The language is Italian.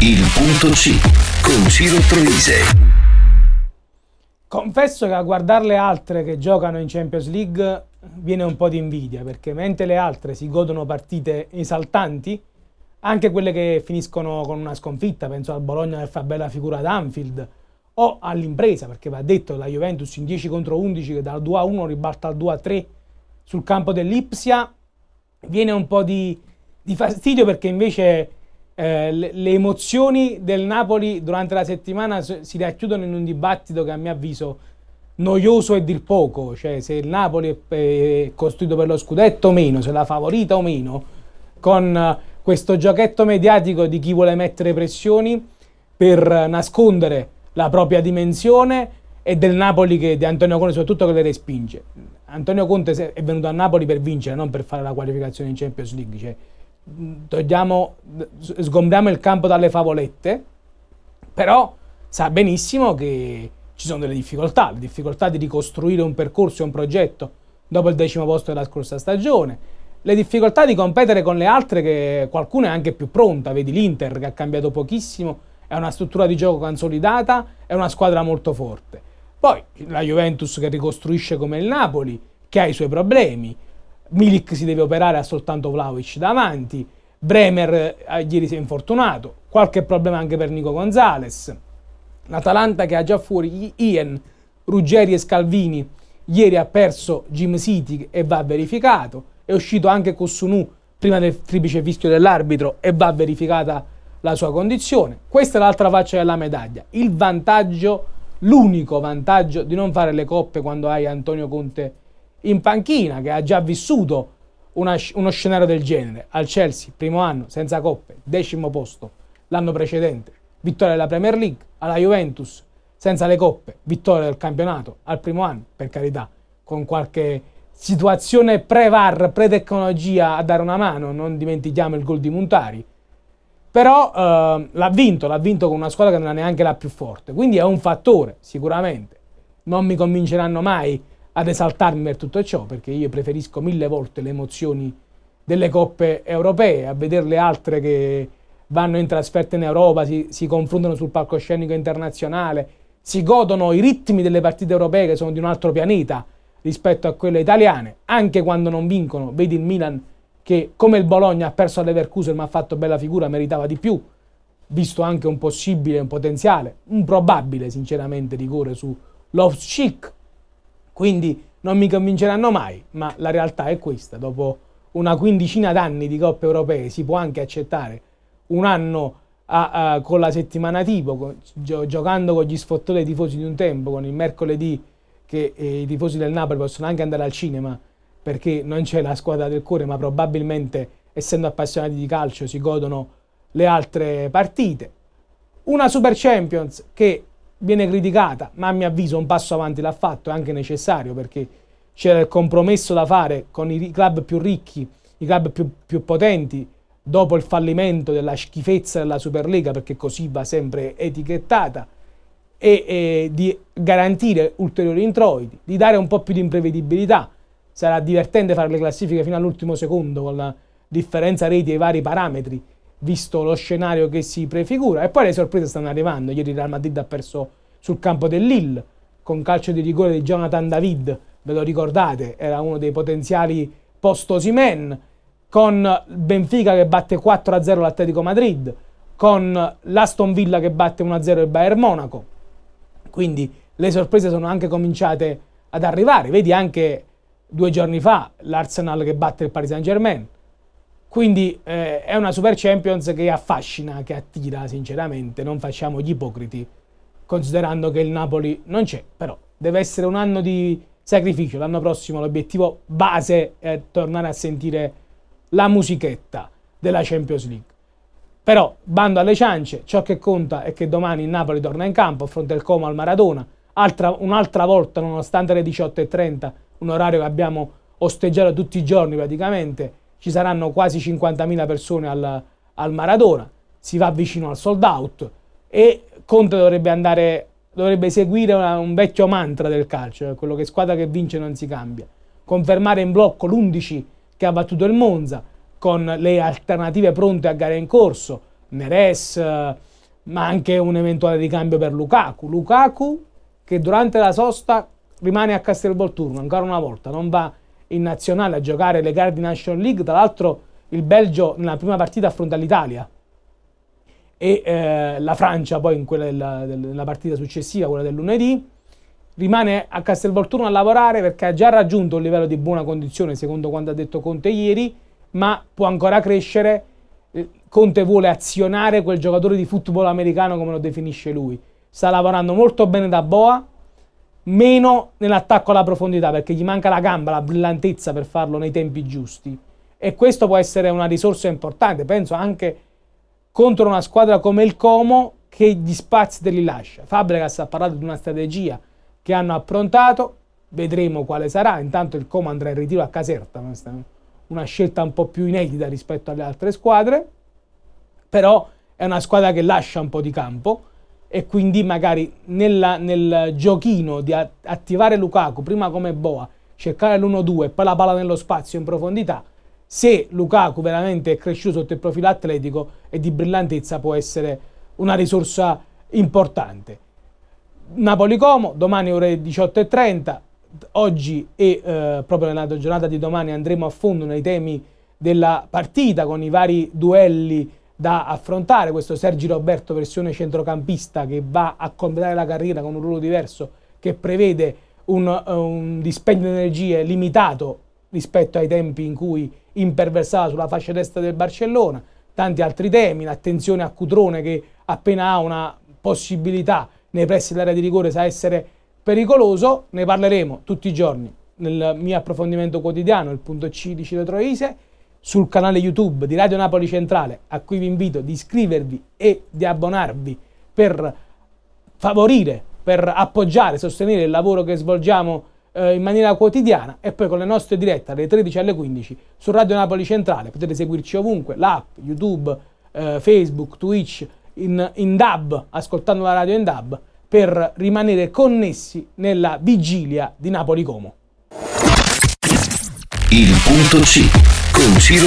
Il punto C con Ciro Troise. Confesso che a guardare le altre che giocano in Champions League viene un po' di invidia, perché mentre le altre si godono partite esaltanti, anche quelle che finiscono con una sconfitta, penso al Bologna che fa bella figura ad Anfield, o all'impresa, perché va detto la Juventus in 10 contro 11 che dal 2 a 1 ribalta al 2 a 3 sul campo dell'Ipsia, viene un po' di, di fastidio perché invece eh, le, emozioni del Napoli durante la settimana si racchiudono in un dibattito che a mio avviso noioso è dir poco, cioè se il Napoli è, è costruito per lo scudetto o meno, se la favorita o meno, con eh, questo giochetto mediatico di chi vuole mettere pressioni per nascondere la propria dimensione e del Napoli che, di Antonio Conte soprattutto che le respinge. Antonio Conte è venuto a Napoli per vincere, non per fare la qualificazione in Champions League, cioè togliamo, sgombriamo il campo dalle favolette, però sa benissimo che ci sono delle difficoltà, le difficoltà di ricostruire un percorso e un progetto dopo il decimo posto della scorsa stagione, le difficoltà di competere con le altre che qualcuna è anche più pronta, vedi l'Inter che ha cambiato pochissimo, è una struttura di gioco consolidata, è una squadra molto forte. Poi la Juventus che ricostruisce come il Napoli, che ha i suoi problemi, Milik si deve operare ha soltanto Vlaovic davanti, Bremer eh, ieri si è infortunato, qualche problema anche per Nico Gonzalez, l'Atalanta che ha già fuori Ian, Ruggeri e Scalvini, ieri ha perso Jim City e va verificato, è uscito anche Cossunu prima del triplice fischio dell'arbitro e va verificata la sua condizione. Questa è l'altra faccia della medaglia, il vantaggio, l'unico vantaggio di non fare le coppe quando hai Antonio Conte in panchina che ha già vissuto una, uno scenario del genere. Al Chelsea, primo anno, senza coppe, decimo posto l'anno precedente, vittoria della Premier League, alla Juventus, senza le coppe, vittoria del campionato, al primo anno, per carità, con qualche situazione pre-VAR, pre-tecnologia a dare una mano, non dimentichiamo il gol di Montari. Però eh, l'ha vinto, l'ha vinto con una squadra che non è neanche la più forte, quindi è un fattore, sicuramente. Non mi convinceranno mai ad esaltarmi per tutto ciò, perché io preferisco mille volte le emozioni delle coppe europee a vedere le altre che vanno in trasferta in Europa, si, si confrontano sul palcoscenico internazionale, si godono i ritmi delle partite europee che sono di un altro pianeta rispetto a quelle italiane, anche quando non vincono. Vedi il Milan che come il Bologna ha perso all'Everkusen ma ha fatto bella figura, meritava di più, visto anche un possibile, un potenziale, un probabile sinceramente rigore su Chic, quindi non mi convinceranno mai, ma la realtà è questa. Dopo una quindicina d'anni di coppe europee si può anche accettare un anno a, a, con la settimana tipo, con, gio, giocando con gli sfottoli tifosi di un tempo, con il mercoledì che eh, i tifosi del Napoli possono anche andare al cinema perché non c'è la squadra del cuore, ma probabilmente essendo appassionati di calcio si godono le altre partite. Una Super Champions che viene criticata, ma a mio avviso un passo avanti l'ha fatto, è anche necessario perché c'era il compromesso da fare con i club più ricchi, i club più, più potenti, dopo il fallimento della schifezza della Superlega, perché così va sempre etichettata, e, e di garantire ulteriori introiti, di dare un po' più di imprevedibilità. Sarà divertente fare le classifiche fino all'ultimo secondo con la differenza reti e i vari parametri, visto lo scenario che si prefigura. E poi le sorprese stanno arrivando. Ieri Real Madrid ha perso sul campo dell'Ill con calcio di rigore di Jonathan David, ve lo ricordate, era uno dei potenziali post Osimen, con Benfica che batte 4-0 l'Atletico Madrid, con l'Aston Villa che batte 1-0 il Bayern Monaco. Quindi le sorprese sono anche cominciate ad arrivare, vedi anche due giorni fa l'Arsenal che batte il Paris Saint Germain. Quindi eh, è una Super Champions che affascina, che attira sinceramente, non facciamo gli ipocriti, considerando che il Napoli non c'è, però deve essere un anno di sacrificio, l'anno prossimo l'obiettivo base è tornare a sentire la musichetta della Champions League. Però bando alle ciance, ciò che conta è che domani il Napoli torna in campo affronta il Como al Maradona, un'altra volta nonostante le 18.30, un orario che abbiamo osteggiato tutti i giorni praticamente, ci saranno quasi 50.000 persone al, al, Maradona, si va vicino al sold out e Conte dovrebbe, andare, dovrebbe seguire una, un vecchio mantra del calcio, eh, quello che squadra che vince non si cambia, confermare in blocco l'11 che ha battuto il Monza, con le alternative pronte a gara in corso, Neres, eh, ma anche un eventuale ricambio per Lukaku. Lukaku che durante la sosta rimane a Castelvolturno ancora una volta, non va in nazionale a giocare le gare di National League, tra l'altro il Belgio nella prima partita affronta l'Italia e eh, la Francia poi in quella della, della, partita successiva, quella del lunedì, rimane a Castelvolturno a lavorare perché ha già raggiunto un livello di buona condizione secondo quanto ha detto Conte ieri, ma può ancora crescere. Eh, Conte vuole azionare quel giocatore di football americano come lo definisce lui. Sta lavorando molto bene da Boa, meno nell'attacco alla profondità perché gli manca la gamba, la brillantezza per farlo nei tempi giusti. E questo può essere una risorsa importante, penso anche contro una squadra come il Como che gli spazi te li lascia. Fabregas ha parlato di una strategia che hanno approntato, vedremo quale sarà. Intanto il Como andrà in ritiro a Caserta, è una scelta un po' più inedita rispetto alle altre squadre, però è una squadra che lascia un po' di campo e quindi magari nella, nel giochino di attivare Lukaku prima come boa, cercare l'1-2 e poi la palla nello spazio in profondità, se Lukaku veramente è cresciuto sotto il profilo atletico e di brillantezza può essere una risorsa importante. Napoli-Como, domani ore 18.30, oggi e eh, proprio nella giornata di domani andremo a fondo nei temi della partita con i vari duelli da affrontare questo Sergi Roberto versione centrocampista che va a completare la carriera con un ruolo diverso che prevede un, un dispendio di energie limitato rispetto ai tempi in cui imperversava sulla fascia destra del Barcellona, tanti altri temi, l'attenzione a Cutrone che appena ha una possibilità nei pressi dell'area di rigore sa essere pericoloso, ne parleremo tutti i giorni nel mio approfondimento quotidiano, il punto C di Ciro Troise, sul canale YouTube di Radio Napoli Centrale, a cui vi invito di iscrivervi e di abbonarvi per favorire, per appoggiare, sostenere il lavoro che svolgiamo eh, in maniera quotidiana e poi con le nostre dirette alle 13 alle 15 su Radio Napoli Centrale. Potete seguirci ovunque, l'app, YouTube, eh, Facebook, Twitch, in, in DAB, ascoltando la radio in DAB, per rimanere connessi nella vigilia di Napoli Como. Il punto C con Ciro